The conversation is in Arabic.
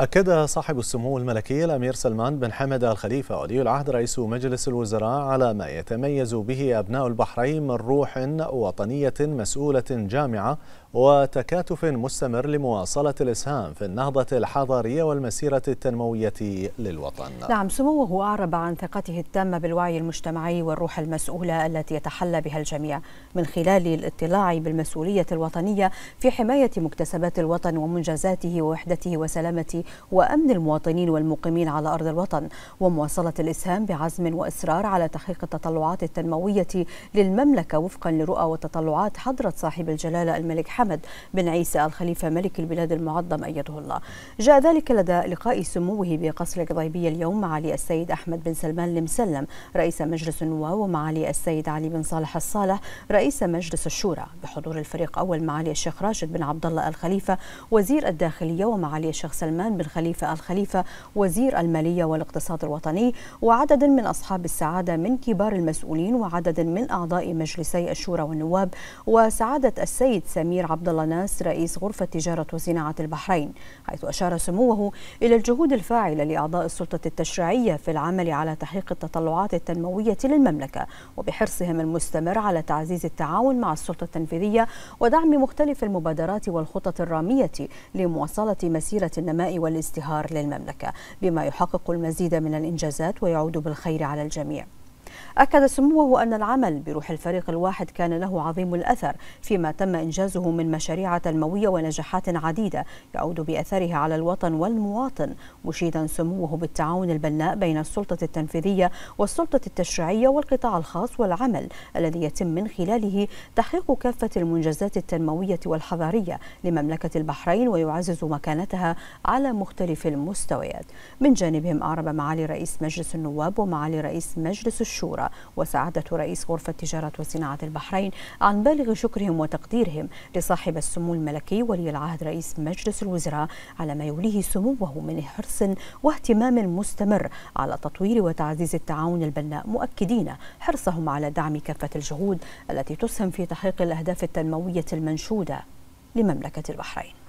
أكد صاحب السمو الملكي الأمير سلمان بن حمد الخليفة ولي العهد رئيس مجلس الوزراء على ما يتميز به أبناء البحرين من روح وطنية مسؤولة جامعة وتكاتف مستمر لمواصلة الإسهام في النهضة الحضارية والمسيرة التنموية للوطن نعم سموه أعرب عن ثقته التامة بالوعي المجتمعي والروح المسؤولة التي يتحلى بها الجميع من خلال الاطلاع بالمسؤولية الوطنية في حماية مكتسبات الوطن ومنجزاته ووحدته وسلامته وأمن المواطنين والمقيمين على أرض الوطن ومواصلة الإسهام بعزم وإصرار على تحقيق التطلعات التنموية للمملكة وفقا لرؤى وتطلعات حضرة صاحب الجلالة الملك حمد بن عيسى الخليفة ملك البلاد المعظم أيده الله جاء ذلك لدى لقاء سموه بقصر قضيبيه اليوم معالي السيد أحمد بن سلمان المسلم رئيس مجلس النواب ومعالي السيد علي بن صالح الصالح رئيس مجلس الشورى بحضور الفريق أول معالي الشيخ راشد بن عبد الله الخليفة وزير الداخلية ومعالي الشيخ سلمان بن خليفة الخليفة وزير المالية والاقتصاد الوطني وعدد من أصحاب السعادة من كبار المسؤولين وعدد من أعضاء مجلسي الشورى والنواب وسعادة السيد سمير عبد الله ناس رئيس غرفة تجارة وصناعة البحرين حيث أشار سموه إلى الجهود الفاعلة لأعضاء السلطة التشريعية في العمل على تحقيق التطلعات التنموية للمملكة وبحرصهم المستمر على تعزيز التعاون مع السلطة التنفيذية ودعم مختلف المبادرات والخطط الرامية لمواصلة مسيرة النماء والازدهار للمملكة بما يحقق المزيد من الإنجازات ويعود بالخير على الجميع أكد سموه أن العمل بروح الفريق الواحد كان له عظيم الأثر فيما تم إنجازه من مشاريع تنموية ونجاحات عديدة يعود بأثرها على الوطن والمواطن مشيدا سموه بالتعاون البناء بين السلطة التنفيذية والسلطة التشريعية والقطاع الخاص والعمل الذي يتم من خلاله تحقيق كافة المنجزات التنموية والحضارية لمملكة البحرين ويعزز مكانتها على مختلف المستويات من جانبهم أعرب معالي رئيس مجلس النواب ومعالي رئيس مجلس الشورى الصورة وسعادة رئيس غرفة تجارة وصناعة البحرين عن بالغ شكرهم وتقديرهم لصاحب السمو الملكي ولي العهد رئيس مجلس الوزراء على ما يوليه سموه من حرص واهتمام مستمر على تطوير وتعزيز التعاون البناء مؤكدين حرصهم على دعم كافة الجهود التي تسهم في تحقيق الأهداف التنموية المنشودة لمملكة البحرين